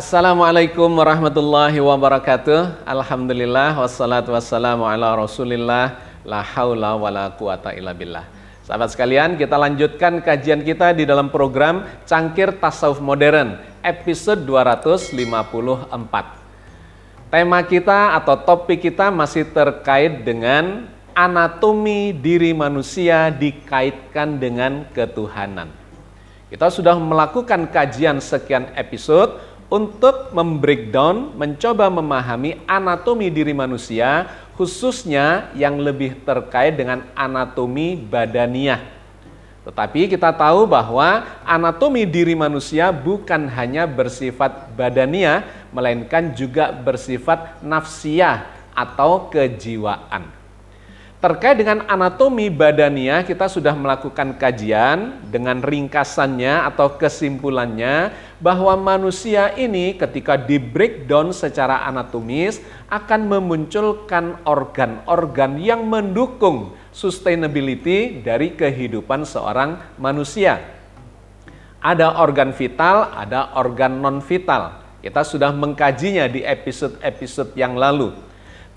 Assalamualaikum warahmatullahi wabarakatuh. Alhamdulillah wassalatu wassalamu ala Rasulillah. La haula wala quwata illa billah. Sahabat sekalian, kita lanjutkan kajian kita di dalam program Cangkir Tasawuf Modern, episode 254. Tema kita atau topik kita masih terkait dengan anatomi diri manusia dikaitkan dengan ketuhanan. Kita sudah melakukan kajian sekian episode untuk membreakdown, mencoba memahami anatomi diri manusia, khususnya yang lebih terkait dengan anatomi badaniah. Tetapi kita tahu bahwa anatomi diri manusia bukan hanya bersifat badaniah, melainkan juga bersifat nafsiyah atau kejiwaan. Terkait dengan anatomi badannya, kita sudah melakukan kajian dengan ringkasannya atau kesimpulannya bahwa manusia ini ketika di breakdown secara anatomis akan memunculkan organ-organ yang mendukung sustainability dari kehidupan seorang manusia. Ada organ vital, ada organ non-vital. Kita sudah mengkajinya di episode-episode yang lalu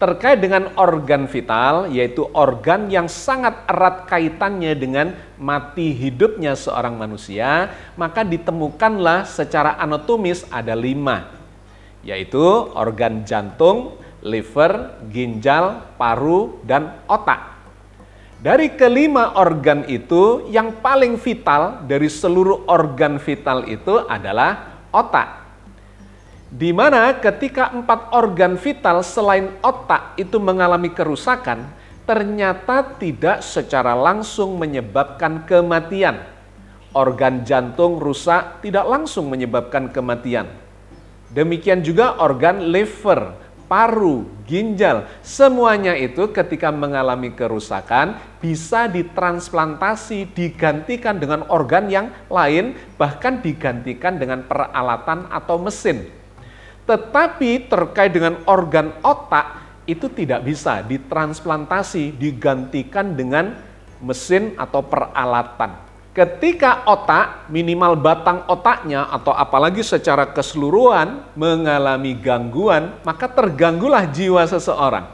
terkait dengan organ vital, yaitu organ yang sangat erat kaitannya dengan mati hidupnya seorang manusia, maka ditemukanlah secara anatomis ada lima, yaitu organ jantung, liver, ginjal, paru, dan otak. Dari kelima organ itu, yang paling vital dari seluruh organ vital itu adalah otak di mana ketika empat organ vital selain otak itu mengalami kerusakan, ternyata tidak secara langsung menyebabkan kematian. Organ jantung rusak tidak langsung menyebabkan kematian. Demikian juga organ liver, paru, ginjal, semuanya itu ketika mengalami kerusakan bisa ditransplantasi, digantikan dengan organ yang lain, bahkan digantikan dengan peralatan atau mesin tetapi terkait dengan organ otak itu tidak bisa ditransplantasi, digantikan dengan mesin atau peralatan. Ketika otak, minimal batang otaknya atau apalagi secara keseluruhan mengalami gangguan, maka terganggulah jiwa seseorang.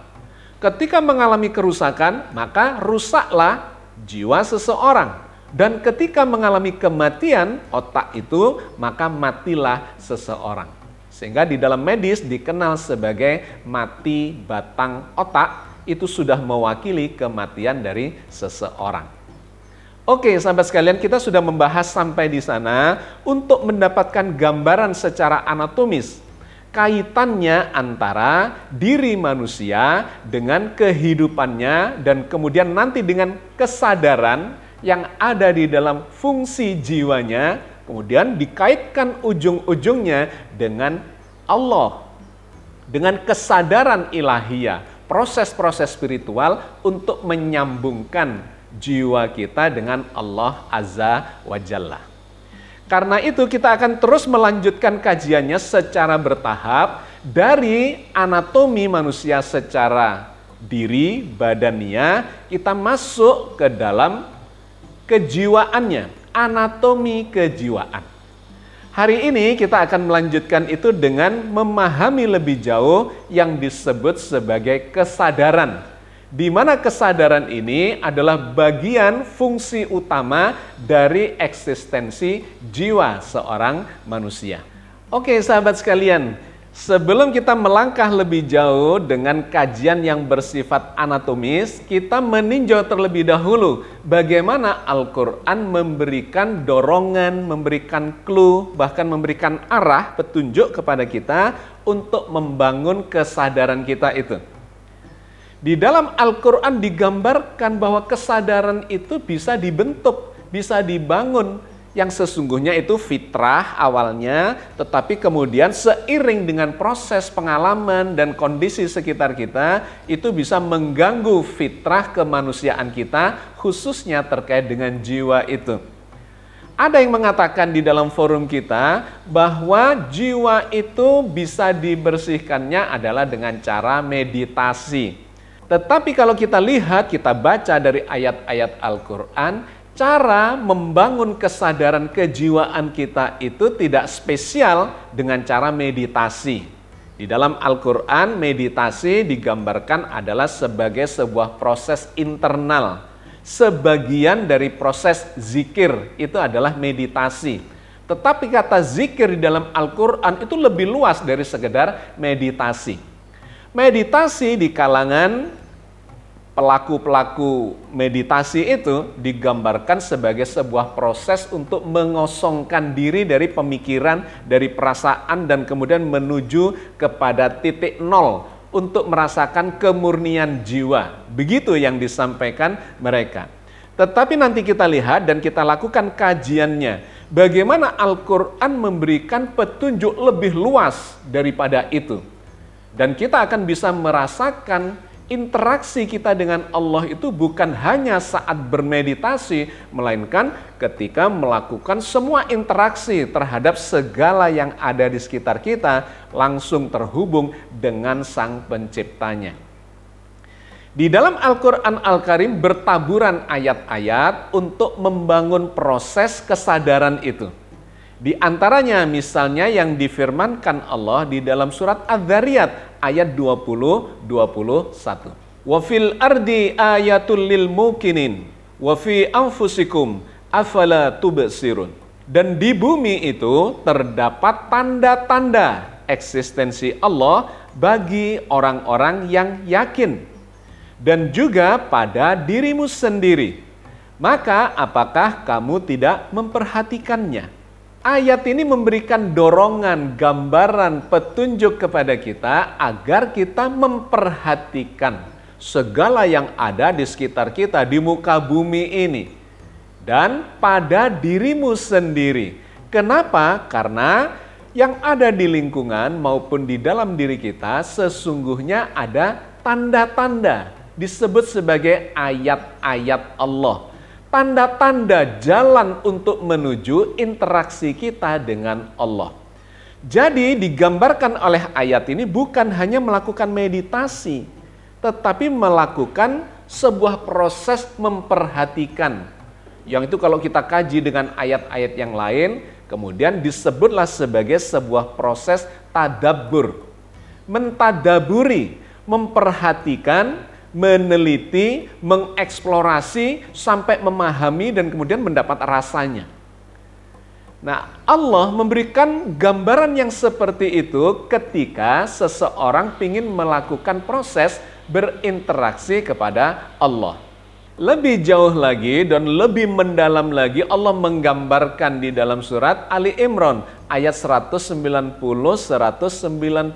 Ketika mengalami kerusakan, maka rusaklah jiwa seseorang. Dan ketika mengalami kematian otak itu, maka matilah seseorang. Sehingga di dalam medis dikenal sebagai mati batang otak, itu sudah mewakili kematian dari seseorang. Oke, sahabat sekalian, kita sudah membahas sampai di sana untuk mendapatkan gambaran secara anatomis kaitannya antara diri manusia dengan kehidupannya dan kemudian nanti dengan kesadaran yang ada di dalam fungsi jiwanya Kemudian dikaitkan ujung-ujungnya dengan Allah, dengan kesadaran ilahiyah, proses-proses spiritual untuk menyambungkan jiwa kita dengan Allah Azza wa Jalla. Karena itu kita akan terus melanjutkan kajiannya secara bertahap dari anatomi manusia secara diri, badannya, kita masuk ke dalam kejiwaannya, anatomi kejiwaan. Hari ini kita akan melanjutkan itu dengan memahami lebih jauh yang disebut sebagai kesadaran. Di mana kesadaran ini adalah bagian fungsi utama dari eksistensi jiwa seorang manusia. Oke, sahabat sekalian, Sebelum kita melangkah lebih jauh dengan kajian yang bersifat anatomis, kita meninjau terlebih dahulu bagaimana Al-Quran memberikan dorongan, memberikan clue, bahkan memberikan arah petunjuk kepada kita untuk membangun kesadaran kita itu. Di dalam Al-Quran digambarkan bahwa kesadaran itu bisa dibentuk, bisa dibangun, yang sesungguhnya itu fitrah awalnya, tetapi kemudian seiring dengan proses pengalaman dan kondisi sekitar kita, itu bisa mengganggu fitrah kemanusiaan kita, khususnya terkait dengan jiwa itu. Ada yang mengatakan di dalam forum kita bahwa jiwa itu bisa dibersihkannya adalah dengan cara meditasi. Tetapi kalau kita lihat, kita baca dari ayat-ayat Al-Quran, cara membangun kesadaran kejiwaan kita itu tidak spesial dengan cara meditasi. Di dalam Al-Quran, meditasi digambarkan adalah sebagai sebuah proses internal. Sebagian dari proses zikir itu adalah meditasi. Tetapi kata zikir di dalam Al-Quran itu lebih luas dari sekedar meditasi. Meditasi di kalangan pelaku-pelaku meditasi itu digambarkan sebagai sebuah proses untuk mengosongkan diri dari pemikiran, dari perasaan, dan kemudian menuju kepada titik nol untuk merasakan kemurnian jiwa. Begitu yang disampaikan mereka. Tetapi nanti kita lihat dan kita lakukan kajiannya. Bagaimana Al-Quran memberikan petunjuk lebih luas daripada itu. Dan kita akan bisa merasakan interaksi kita dengan Allah itu bukan hanya saat bermeditasi, melainkan ketika melakukan semua interaksi terhadap segala yang ada di sekitar kita langsung terhubung dengan Sang Penciptanya. Di dalam Al-Quran Al-Karim bertaburan ayat-ayat untuk membangun proses kesadaran itu. Di antaranya misalnya yang difirmankan Allah di dalam surat Adz-Dzariyat ayat 20 21. Wa fil ardi ayatul lil mukinin wa fi anfusikum afala tubsirun. Dan di bumi itu terdapat tanda-tanda eksistensi Allah bagi orang-orang yang yakin dan juga pada dirimu sendiri. Maka apakah kamu tidak memperhatikannya? Ayat ini memberikan dorongan, gambaran, petunjuk kepada kita agar kita memperhatikan segala yang ada di sekitar kita di muka bumi ini dan pada dirimu sendiri. Kenapa? Karena yang ada di lingkungan maupun di dalam diri kita sesungguhnya ada tanda-tanda disebut sebagai ayat-ayat Allah tanda-tanda jalan untuk menuju interaksi kita dengan Allah. Jadi digambarkan oleh ayat ini bukan hanya melakukan meditasi, tetapi melakukan sebuah proses memperhatikan. Yang itu kalau kita kaji dengan ayat-ayat yang lain, kemudian disebutlah sebagai sebuah proses tadabur. Mentadaburi, memperhatikan meneliti, mengeksplorasi sampai memahami dan kemudian mendapat rasanya. Nah, Allah memberikan gambaran yang seperti itu ketika seseorang ingin melakukan proses berinteraksi kepada Allah. Lebih jauh lagi dan lebih mendalam lagi Allah menggambarkan di dalam surat Ali Imran ayat 190 191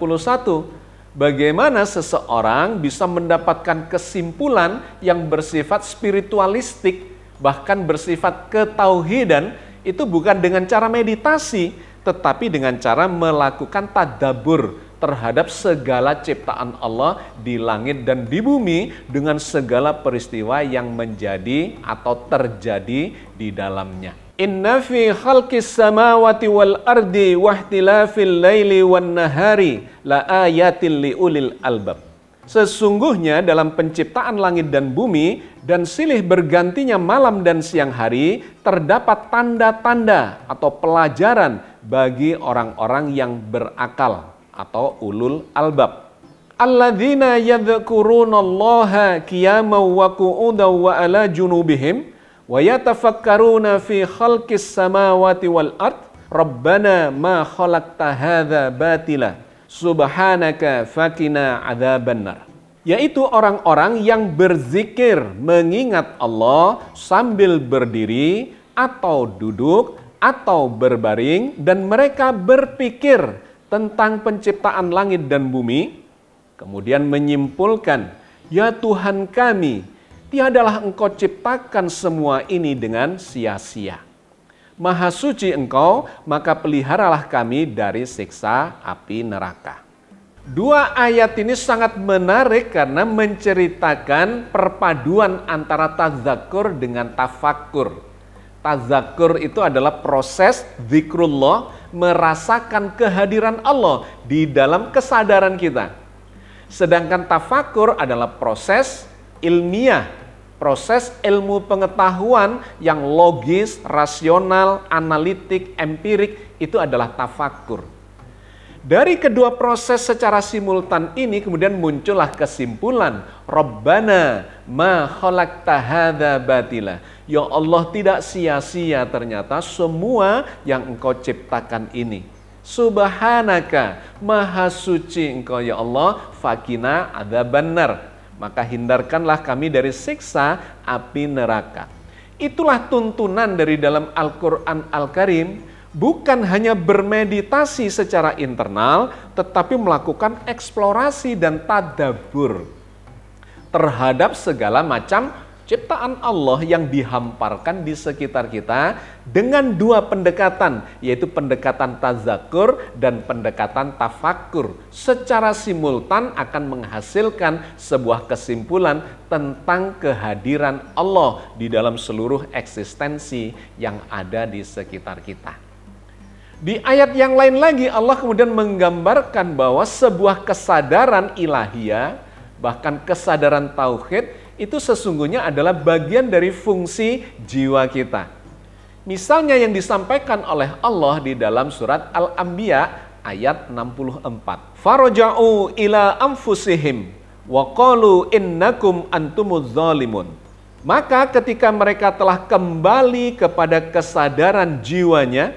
bagaimana seseorang bisa mendapatkan kesimpulan yang bersifat spiritualistik, bahkan bersifat ketauhidan, itu bukan dengan cara meditasi, tetapi dengan cara melakukan tadabur terhadap segala ciptaan Allah di langit dan di bumi dengan segala peristiwa yang menjadi atau terjadi di dalamnya. Inna fi khalqis samawati wal ardi wahtilafil laili wan nahari la ayatin li ulil albab. Sesungguhnya dalam penciptaan langit dan bumi dan silih bergantinya malam dan siang hari terdapat tanda-tanda atau pelajaran bagi orang-orang yang berakal atau ulul albab. Alladzina yadhkurunallaha qiyaman wa qu'udan wa ala junubihim wa yatafakkaruna fi khalqis samawati wal ard rabbana ma khalaqta hadza batila subhanaka fakina yaitu orang-orang yang berzikir mengingat Allah sambil berdiri atau duduk atau berbaring dan mereka berpikir tentang penciptaan langit dan bumi kemudian menyimpulkan ya Tuhan kami tiadalah engkau ciptakan semua ini dengan sia-sia. Maha suci engkau, maka peliharalah kami dari siksa api neraka. Dua ayat ini sangat menarik karena menceritakan perpaduan antara tazakur dengan tafakur. Tazakur itu adalah proses zikrullah merasakan kehadiran Allah di dalam kesadaran kita. Sedangkan tafakur adalah proses ilmiah proses ilmu pengetahuan yang logis, rasional, analitik, empirik itu adalah tafakur. Dari kedua proses secara simultan ini kemudian muncullah kesimpulan. Rabbana ma khalaqta hadza batila. Ya Allah tidak sia-sia ternyata semua yang engkau ciptakan ini. Subhanaka, maha suci engkau ya Allah, fakina ada benar maka hindarkanlah kami dari siksa api neraka. Itulah tuntunan dari dalam Al-Quran Al-Karim, bukan hanya bermeditasi secara internal, tetapi melakukan eksplorasi dan tadabur terhadap segala macam ciptaan Allah yang dihamparkan di sekitar kita dengan dua pendekatan, yaitu pendekatan tazakur dan pendekatan tafakur. Secara simultan akan menghasilkan sebuah kesimpulan tentang kehadiran Allah di dalam seluruh eksistensi yang ada di sekitar kita. Di ayat yang lain lagi Allah kemudian menggambarkan bahwa sebuah kesadaran ilahiyah bahkan kesadaran tauhid itu sesungguhnya adalah bagian dari fungsi jiwa kita. Misalnya yang disampaikan oleh Allah di dalam surat Al-Anbiya ayat 64. Faraja'u ila anfusihim wa qalu innakum antumuz zalimun. Maka ketika mereka telah kembali kepada kesadaran jiwanya,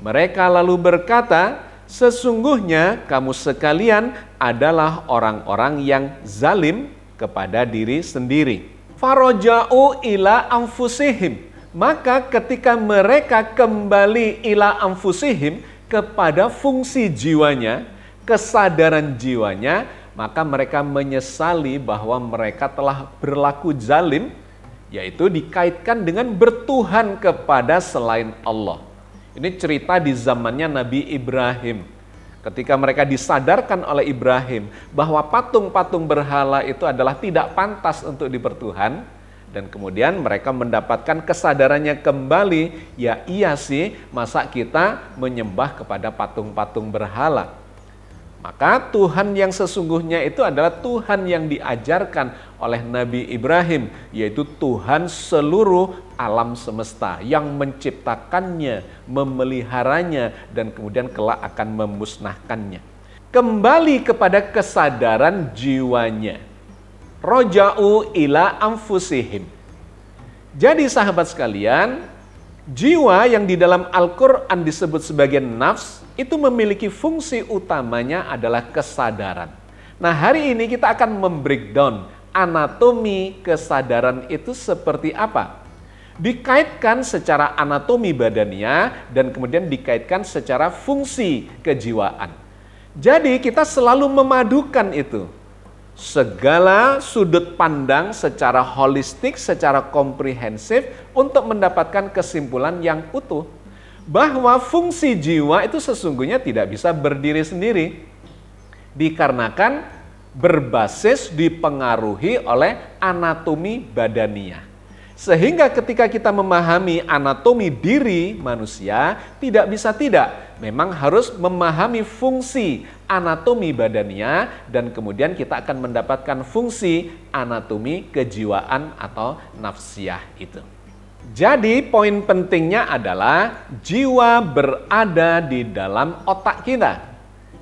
mereka lalu berkata, sesungguhnya kamu sekalian adalah orang-orang yang zalim kepada diri sendiri. Faroja'u ila amfusihim. Maka ketika mereka kembali ila amfusihim kepada fungsi jiwanya, kesadaran jiwanya, maka mereka menyesali bahwa mereka telah berlaku zalim, yaitu dikaitkan dengan bertuhan kepada selain Allah. Ini cerita di zamannya Nabi Ibrahim Ketika mereka disadarkan oleh Ibrahim bahwa patung-patung berhala itu adalah tidak pantas untuk dipertuhan, dan kemudian mereka mendapatkan kesadarannya kembali, ya iya sih masa kita menyembah kepada patung-patung berhala. Maka Tuhan yang sesungguhnya itu adalah Tuhan yang diajarkan oleh Nabi Ibrahim, yaitu Tuhan seluruh alam semesta yang menciptakannya, memeliharanya, dan kemudian kelak akan memusnahkannya. Kembali kepada kesadaran jiwanya. Roja'u ila amfusihim. Jadi sahabat sekalian, Jiwa yang di dalam Al-Quran disebut sebagai nafs itu memiliki fungsi utamanya adalah kesadaran. Nah hari ini kita akan membreakdown anatomi kesadaran itu seperti apa. Dikaitkan secara anatomi badannya dan kemudian dikaitkan secara fungsi kejiwaan. Jadi kita selalu memadukan itu segala sudut pandang secara holistik, secara komprehensif untuk mendapatkan kesimpulan yang utuh bahwa fungsi jiwa itu sesungguhnya tidak bisa berdiri sendiri dikarenakan berbasis dipengaruhi oleh anatomi badania. Sehingga ketika kita memahami anatomi diri manusia, tidak bisa tidak, memang harus memahami fungsi anatomi badannya dan kemudian kita akan mendapatkan fungsi anatomi kejiwaan atau nafsiah itu. Jadi poin pentingnya adalah jiwa berada di dalam otak kita.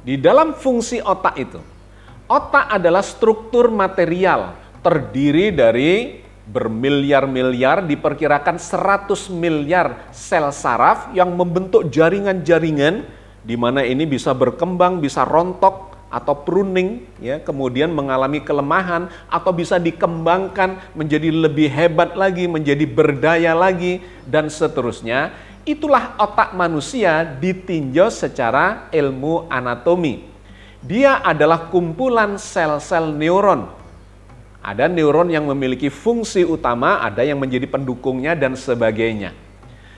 Di dalam fungsi otak itu. Otak adalah struktur material terdiri dari bermiliar-miliar diperkirakan 100 miliar sel saraf yang membentuk jaringan-jaringan di mana ini bisa berkembang, bisa rontok atau pruning ya, kemudian mengalami kelemahan atau bisa dikembangkan menjadi lebih hebat lagi, menjadi berdaya lagi dan seterusnya. Itulah otak manusia ditinjau secara ilmu anatomi. Dia adalah kumpulan sel-sel neuron ada neuron yang memiliki fungsi utama, ada yang menjadi pendukungnya dan sebagainya.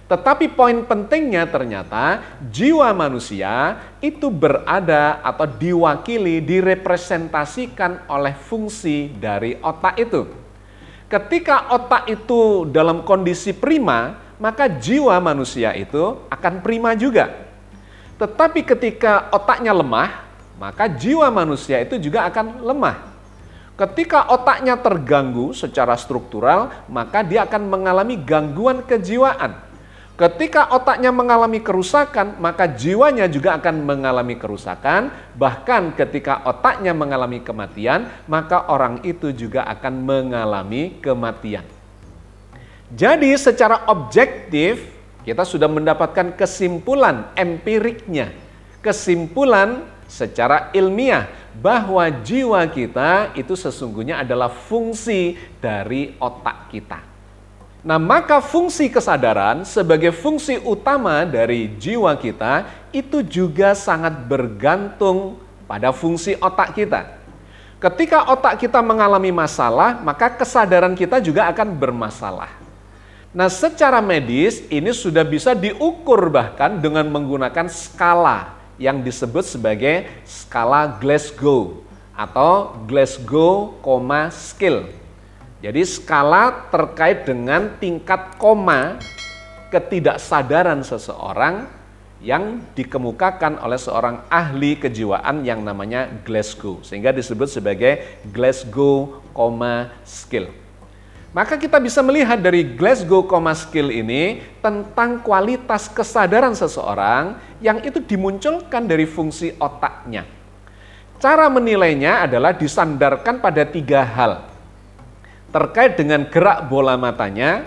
Tetapi poin pentingnya ternyata jiwa manusia itu berada atau diwakili, direpresentasikan oleh fungsi dari otak itu. Ketika otak itu dalam kondisi prima, maka jiwa manusia itu akan prima juga. Tetapi ketika otaknya lemah, maka jiwa manusia itu juga akan lemah. Ketika otaknya terganggu secara struktural, maka dia akan mengalami gangguan kejiwaan. Ketika otaknya mengalami kerusakan, maka jiwanya juga akan mengalami kerusakan. Bahkan, ketika otaknya mengalami kematian, maka orang itu juga akan mengalami kematian. Jadi, secara objektif, kita sudah mendapatkan kesimpulan empiriknya, kesimpulan secara ilmiah bahwa jiwa kita itu sesungguhnya adalah fungsi dari otak kita. Nah, maka fungsi kesadaran sebagai fungsi utama dari jiwa kita itu juga sangat bergantung pada fungsi otak kita. Ketika otak kita mengalami masalah, maka kesadaran kita juga akan bermasalah. Nah, secara medis ini sudah bisa diukur bahkan dengan menggunakan skala yang disebut sebagai skala Glasgow atau Glasgow, skill. Jadi skala terkait dengan tingkat koma ketidaksadaran seseorang yang dikemukakan oleh seorang ahli kejiwaan yang namanya Glasgow sehingga disebut sebagai Glasgow, skill. Maka kita bisa melihat dari Glasgow Coma Skill ini tentang kualitas kesadaran seseorang yang itu dimunculkan dari fungsi otaknya. Cara menilainya adalah disandarkan pada tiga hal. Terkait dengan gerak bola matanya,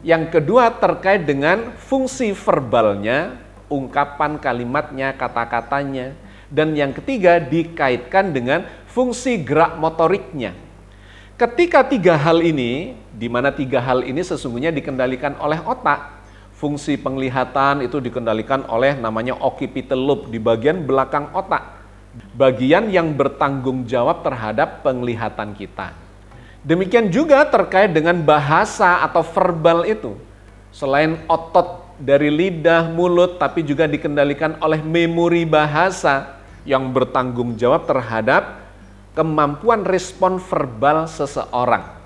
yang kedua terkait dengan fungsi verbalnya, ungkapan kalimatnya, kata-katanya, dan yang ketiga dikaitkan dengan fungsi gerak motoriknya Ketika tiga hal ini, di mana tiga hal ini sesungguhnya dikendalikan oleh otak, fungsi penglihatan itu dikendalikan oleh namanya occipital lobe di bagian belakang otak, bagian yang bertanggung jawab terhadap penglihatan kita. Demikian juga terkait dengan bahasa atau verbal itu. Selain otot dari lidah, mulut, tapi juga dikendalikan oleh memori bahasa yang bertanggung jawab terhadap kemampuan respon verbal seseorang.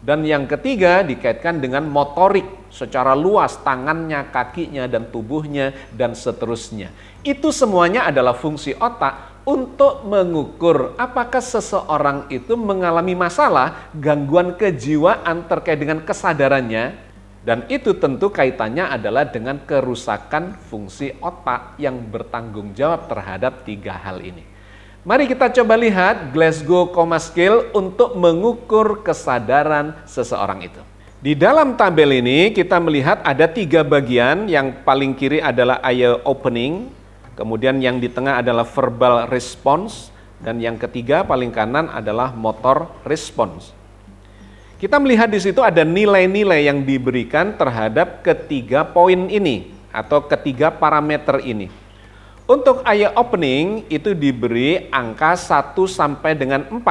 Dan yang ketiga dikaitkan dengan motorik secara luas tangannya, kakinya, dan tubuhnya, dan seterusnya. Itu semuanya adalah fungsi otak untuk mengukur apakah seseorang itu mengalami masalah gangguan kejiwaan terkait dengan kesadarannya dan itu tentu kaitannya adalah dengan kerusakan fungsi otak yang bertanggung jawab terhadap tiga hal ini. Mari kita coba lihat Glasgow Coma Scale untuk mengukur kesadaran seseorang itu. Di dalam tabel ini kita melihat ada tiga bagian, yang paling kiri adalah eye opening, kemudian yang di tengah adalah verbal response, dan yang ketiga paling kanan adalah motor response. Kita melihat di situ ada nilai-nilai yang diberikan terhadap ketiga poin ini atau ketiga parameter ini. Untuk ayat opening itu diberi angka 1 sampai dengan 4.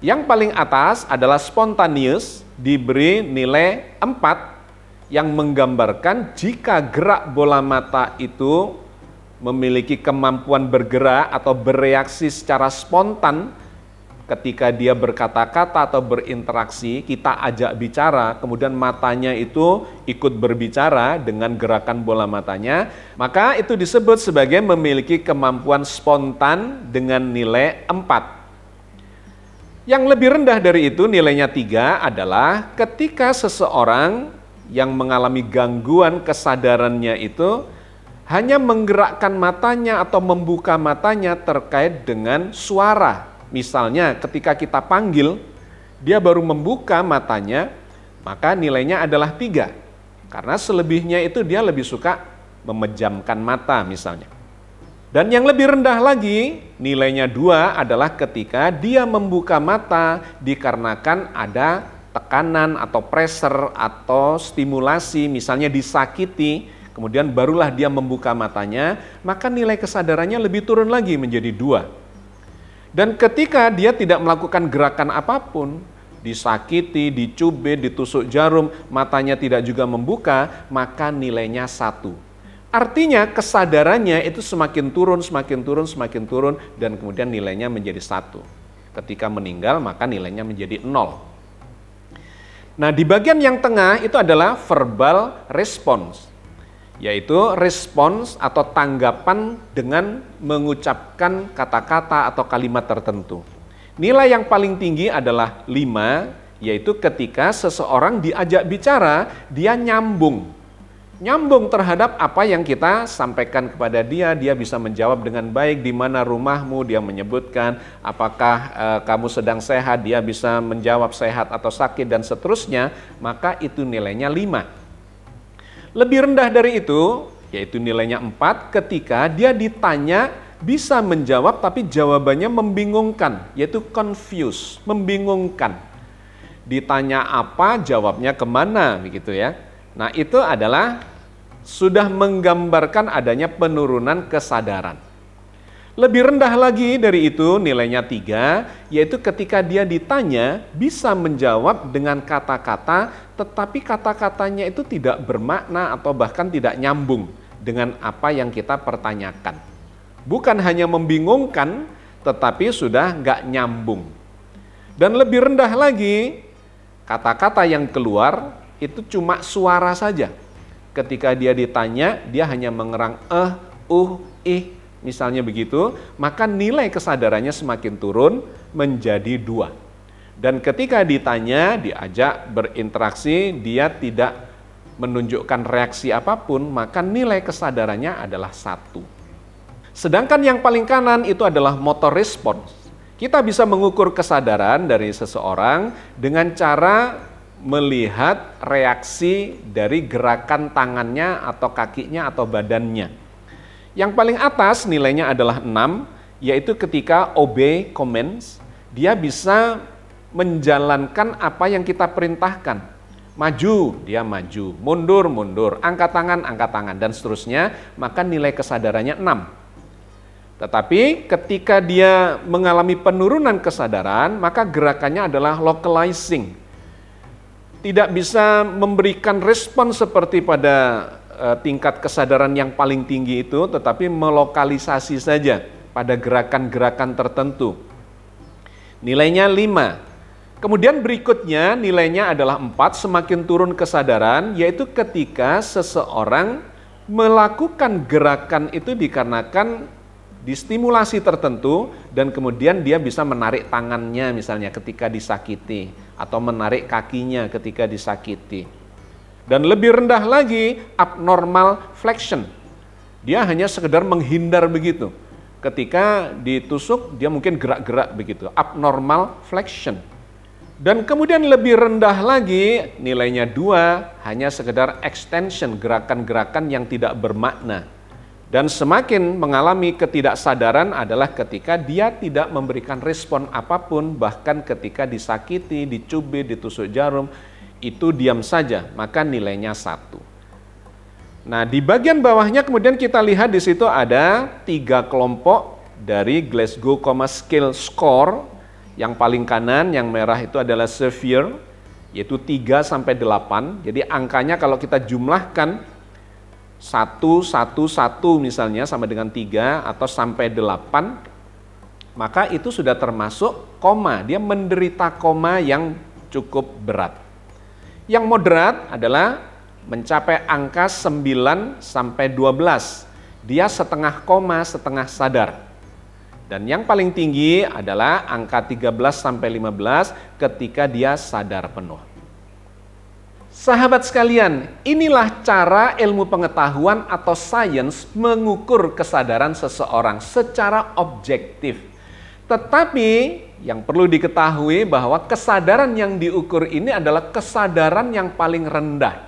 Yang paling atas adalah spontaneous diberi nilai 4 yang menggambarkan jika gerak bola mata itu memiliki kemampuan bergerak atau bereaksi secara spontan ketika dia berkata-kata atau berinteraksi, kita ajak bicara, kemudian matanya itu ikut berbicara dengan gerakan bola matanya, maka itu disebut sebagai memiliki kemampuan spontan dengan nilai 4. Yang lebih rendah dari itu nilainya 3 adalah ketika seseorang yang mengalami gangguan kesadarannya itu hanya menggerakkan matanya atau membuka matanya terkait dengan suara Misalnya ketika kita panggil, dia baru membuka matanya, maka nilainya adalah tiga. Karena selebihnya itu dia lebih suka memejamkan mata misalnya. Dan yang lebih rendah lagi, nilainya dua adalah ketika dia membuka mata dikarenakan ada tekanan atau pressure atau stimulasi, misalnya disakiti, kemudian barulah dia membuka matanya, maka nilai kesadarannya lebih turun lagi menjadi dua. Dan ketika dia tidak melakukan gerakan apapun, disakiti, dicubit, ditusuk jarum, matanya tidak juga membuka, maka nilainya satu. Artinya kesadarannya itu semakin turun, semakin turun, semakin turun, dan kemudian nilainya menjadi satu. Ketika meninggal, maka nilainya menjadi nol. Nah, di bagian yang tengah itu adalah verbal response yaitu respons atau tanggapan dengan mengucapkan kata-kata atau kalimat tertentu. Nilai yang paling tinggi adalah lima yaitu ketika seseorang diajak bicara, dia nyambung. Nyambung terhadap apa yang kita sampaikan kepada dia, dia bisa menjawab dengan baik di mana rumahmu, dia menyebutkan apakah e, kamu sedang sehat, dia bisa menjawab sehat atau sakit dan seterusnya, maka itu nilainya lima lebih rendah dari itu, yaitu nilainya 4 ketika dia ditanya bisa menjawab tapi jawabannya membingungkan, yaitu confuse membingungkan. Ditanya apa, jawabnya kemana, begitu ya. Nah itu adalah sudah menggambarkan adanya penurunan kesadaran. Lebih rendah lagi dari itu nilainya tiga, yaitu ketika dia ditanya bisa menjawab dengan kata-kata tetapi kata-katanya itu tidak bermakna atau bahkan tidak nyambung dengan apa yang kita pertanyakan. Bukan hanya membingungkan, tetapi sudah nggak nyambung. Dan lebih rendah lagi, kata-kata yang keluar itu cuma suara saja. Ketika dia ditanya, dia hanya mengerang eh, uh, ih, misalnya begitu, maka nilai kesadarannya semakin turun menjadi dua dan ketika ditanya, diajak berinteraksi, dia tidak menunjukkan reaksi apapun, maka nilai kesadarannya adalah satu. Sedangkan yang paling kanan itu adalah motor response. Kita bisa mengukur kesadaran dari seseorang dengan cara melihat reaksi dari gerakan tangannya atau kakinya atau badannya. Yang paling atas nilainya adalah 6, yaitu ketika obey commands, dia bisa menjalankan apa yang kita perintahkan. Maju, dia maju. Mundur, mundur. Angkat tangan, angkat tangan. Dan seterusnya, maka nilai kesadarannya 6. Tetapi ketika dia mengalami penurunan kesadaran, maka gerakannya adalah localizing. Tidak bisa memberikan respon seperti pada eh, tingkat kesadaran yang paling tinggi itu, tetapi melokalisasi saja pada gerakan-gerakan tertentu. Nilainya 5. Kemudian berikutnya nilainya adalah 4, semakin turun kesadaran, yaitu ketika seseorang melakukan gerakan itu dikarenakan distimulasi tertentu dan kemudian dia bisa menarik tangannya misalnya ketika disakiti atau menarik kakinya ketika disakiti. Dan lebih rendah lagi abnormal flexion. Dia hanya sekedar menghindar begitu. Ketika ditusuk dia mungkin gerak-gerak begitu, abnormal flexion. Dan kemudian lebih rendah lagi nilainya dua hanya sekedar extension gerakan-gerakan yang tidak bermakna. Dan semakin mengalami ketidaksadaran adalah ketika dia tidak memberikan respon apapun bahkan ketika disakiti, dicubit, ditusuk jarum itu diam saja maka nilainya satu. Nah di bagian bawahnya kemudian kita lihat di situ ada tiga kelompok dari Glasgow Coma Skill Score yang paling kanan yang merah itu adalah severe yaitu 3 sampai 8. Jadi angkanya kalau kita jumlahkan 1 1 1 misalnya sama dengan 3 atau sampai 8 maka itu sudah termasuk koma. Dia menderita koma yang cukup berat. Yang moderat adalah mencapai angka 9 sampai 12. Dia setengah koma, setengah sadar. Dan yang paling tinggi adalah angka 13 sampai 15 ketika dia sadar penuh. Sahabat sekalian, inilah cara ilmu pengetahuan atau sains mengukur kesadaran seseorang secara objektif. Tetapi yang perlu diketahui bahwa kesadaran yang diukur ini adalah kesadaran yang paling rendah.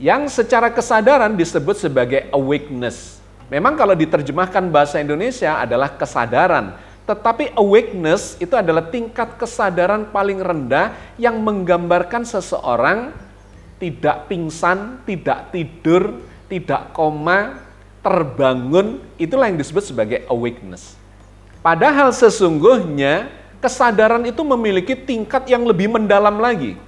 Yang secara kesadaran disebut sebagai awakeness. Memang kalau diterjemahkan bahasa Indonesia adalah kesadaran, tetapi awakeness itu adalah tingkat kesadaran paling rendah yang menggambarkan seseorang tidak pingsan, tidak tidur, tidak koma, terbangun, itulah yang disebut sebagai awakeness. Padahal sesungguhnya kesadaran itu memiliki tingkat yang lebih mendalam lagi.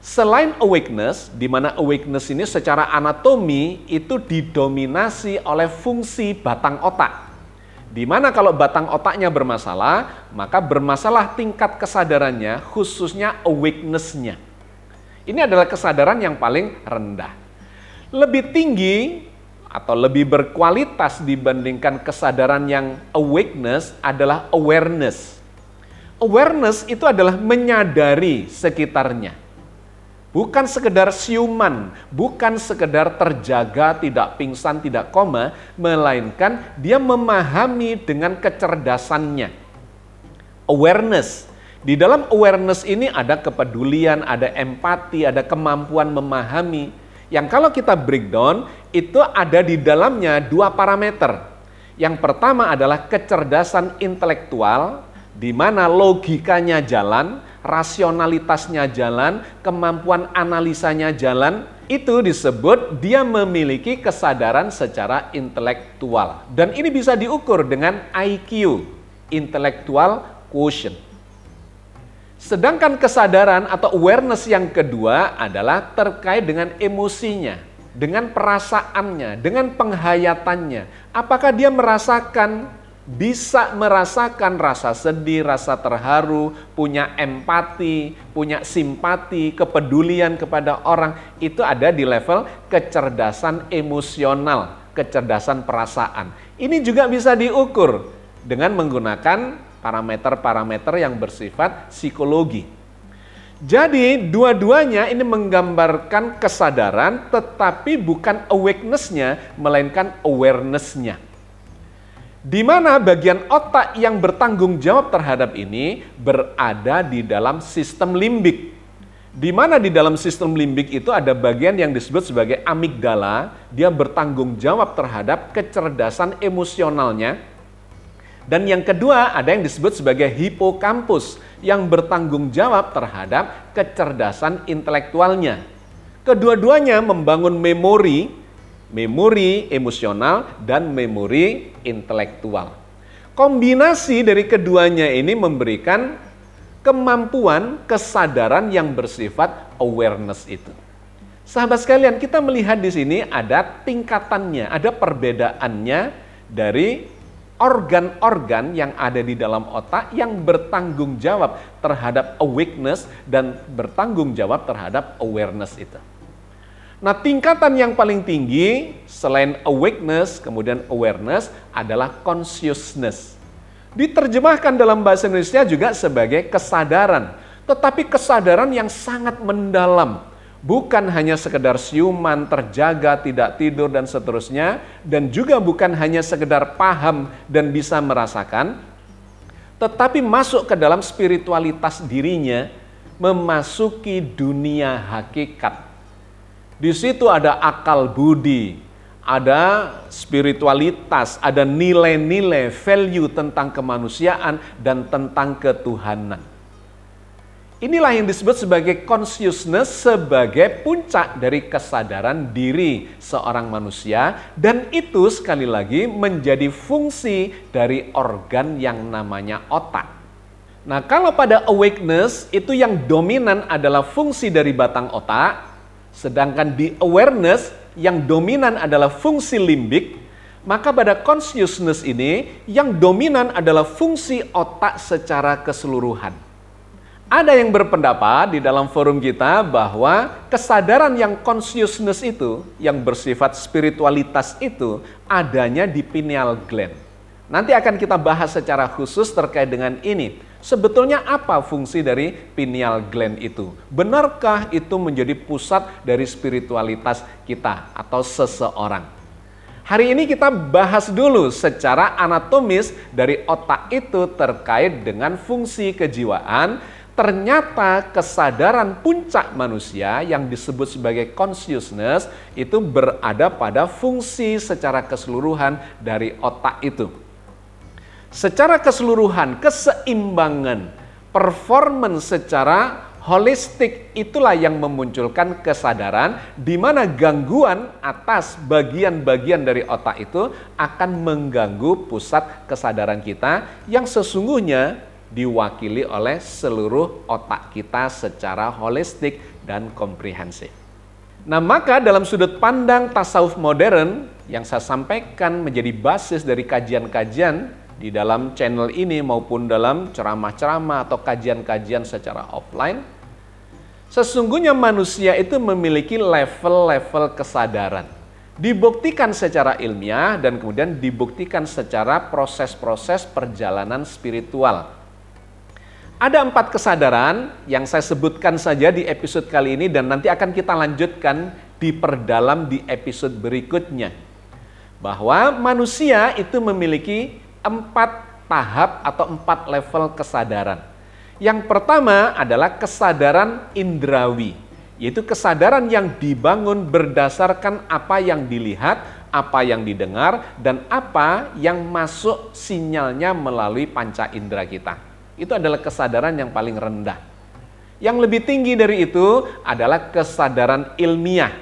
Selain awakeness, di mana awakeness ini secara anatomi itu didominasi oleh fungsi batang otak. Di mana kalau batang otaknya bermasalah, maka bermasalah tingkat kesadarannya, khususnya awakeness Ini adalah kesadaran yang paling rendah. Lebih tinggi atau lebih berkualitas dibandingkan kesadaran yang awakeness adalah awareness. Awareness itu adalah menyadari sekitarnya Bukan sekedar siuman, bukan sekedar terjaga, tidak pingsan, tidak koma, melainkan dia memahami dengan kecerdasannya. Awareness. Di dalam awareness ini ada kepedulian, ada empati, ada kemampuan memahami. Yang kalau kita breakdown, itu ada di dalamnya dua parameter. Yang pertama adalah kecerdasan intelektual, di mana logikanya jalan, rasionalitasnya jalan, kemampuan analisanya jalan, itu disebut dia memiliki kesadaran secara intelektual. Dan ini bisa diukur dengan IQ, intellectual quotient. Sedangkan kesadaran atau awareness yang kedua adalah terkait dengan emosinya, dengan perasaannya, dengan penghayatannya. Apakah dia merasakan bisa merasakan rasa sedih, rasa terharu, punya empati, punya simpati, kepedulian kepada orang, itu ada di level kecerdasan emosional, kecerdasan perasaan. Ini juga bisa diukur dengan menggunakan parameter-parameter yang bersifat psikologi. Jadi dua-duanya ini menggambarkan kesadaran tetapi bukan awareness nya melainkan awareness-nya di mana bagian otak yang bertanggung jawab terhadap ini berada di dalam sistem limbik. Di mana di dalam sistem limbik itu ada bagian yang disebut sebagai amigdala, dia bertanggung jawab terhadap kecerdasan emosionalnya. Dan yang kedua ada yang disebut sebagai hipokampus yang bertanggung jawab terhadap kecerdasan intelektualnya. Kedua-duanya membangun memori memori emosional dan memori intelektual. Kombinasi dari keduanya ini memberikan kemampuan kesadaran yang bersifat awareness itu. Sahabat sekalian, kita melihat di sini ada tingkatannya, ada perbedaannya dari organ-organ yang ada di dalam otak yang bertanggung jawab terhadap awareness dan bertanggung jawab terhadap awareness itu. Nah, tingkatan yang paling tinggi selain awakeness, kemudian awareness adalah consciousness. Diterjemahkan dalam bahasa Indonesia juga sebagai kesadaran, tetapi kesadaran yang sangat mendalam. Bukan hanya sekedar siuman, terjaga, tidak tidur, dan seterusnya. Dan juga bukan hanya sekedar paham dan bisa merasakan. Tetapi masuk ke dalam spiritualitas dirinya, memasuki dunia hakikat di situ ada akal budi, ada spiritualitas, ada nilai-nilai value tentang kemanusiaan dan tentang ketuhanan. Inilah yang disebut sebagai consciousness sebagai puncak dari kesadaran diri seorang manusia dan itu sekali lagi menjadi fungsi dari organ yang namanya otak. Nah, kalau pada awakeness itu yang dominan adalah fungsi dari batang otak, Sedangkan di awareness yang dominan adalah fungsi limbik, maka pada consciousness ini yang dominan adalah fungsi otak secara keseluruhan. Ada yang berpendapat di dalam forum kita bahwa kesadaran yang consciousness itu, yang bersifat spiritualitas itu, adanya di pineal gland. Nanti akan kita bahas secara khusus terkait dengan ini. Sebetulnya apa fungsi dari pineal gland itu? Benarkah itu menjadi pusat dari spiritualitas kita atau seseorang? Hari ini kita bahas dulu secara anatomis dari otak itu terkait dengan fungsi kejiwaan. Ternyata kesadaran puncak manusia yang disebut sebagai consciousness itu berada pada fungsi secara keseluruhan dari otak itu secara keseluruhan, keseimbangan, performance secara holistik itulah yang memunculkan kesadaran di mana gangguan atas bagian-bagian dari otak itu akan mengganggu pusat kesadaran kita yang sesungguhnya diwakili oleh seluruh otak kita secara holistik dan komprehensif. Nah, maka dalam sudut pandang tasawuf modern yang saya sampaikan menjadi basis dari kajian-kajian di dalam channel ini maupun dalam ceramah-ceramah atau kajian-kajian secara offline, sesungguhnya manusia itu memiliki level-level kesadaran. Dibuktikan secara ilmiah dan kemudian dibuktikan secara proses-proses perjalanan spiritual. Ada empat kesadaran yang saya sebutkan saja di episode kali ini dan nanti akan kita lanjutkan diperdalam di episode berikutnya. Bahwa manusia itu memiliki empat tahap atau empat level kesadaran. Yang pertama adalah kesadaran indrawi, yaitu kesadaran yang dibangun berdasarkan apa yang dilihat, apa yang didengar, dan apa yang masuk sinyalnya melalui panca indera kita. Itu adalah kesadaran yang paling rendah. Yang lebih tinggi dari itu adalah kesadaran ilmiah.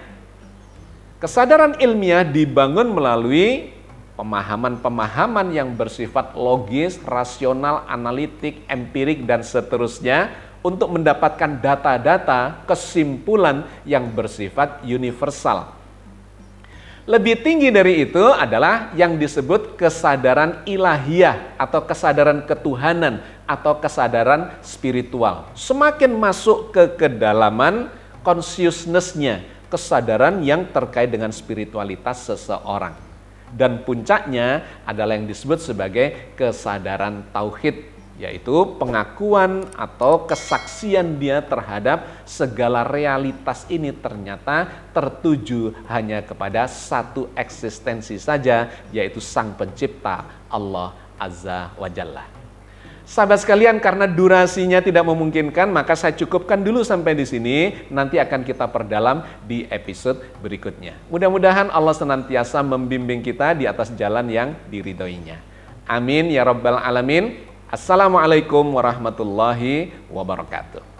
Kesadaran ilmiah dibangun melalui pemahaman-pemahaman yang bersifat logis, rasional, analitik, empirik, dan seterusnya untuk mendapatkan data-data kesimpulan yang bersifat universal. Lebih tinggi dari itu adalah yang disebut kesadaran ilahiyah atau kesadaran ketuhanan atau kesadaran spiritual. Semakin masuk ke kedalaman consciousness-nya, kesadaran yang terkait dengan spiritualitas seseorang dan puncaknya adalah yang disebut sebagai kesadaran tauhid yaitu pengakuan atau kesaksian dia terhadap segala realitas ini ternyata tertuju hanya kepada satu eksistensi saja yaitu sang pencipta Allah Azza wa Jalla. Sahabat sekalian, karena durasinya tidak memungkinkan, maka saya cukupkan dulu sampai di sini. Nanti akan kita perdalam di episode berikutnya. Mudah-mudahan Allah senantiasa membimbing kita di atas jalan yang diridhoinya. Amin ya Rabbal 'Alamin. Assalamualaikum warahmatullahi wabarakatuh.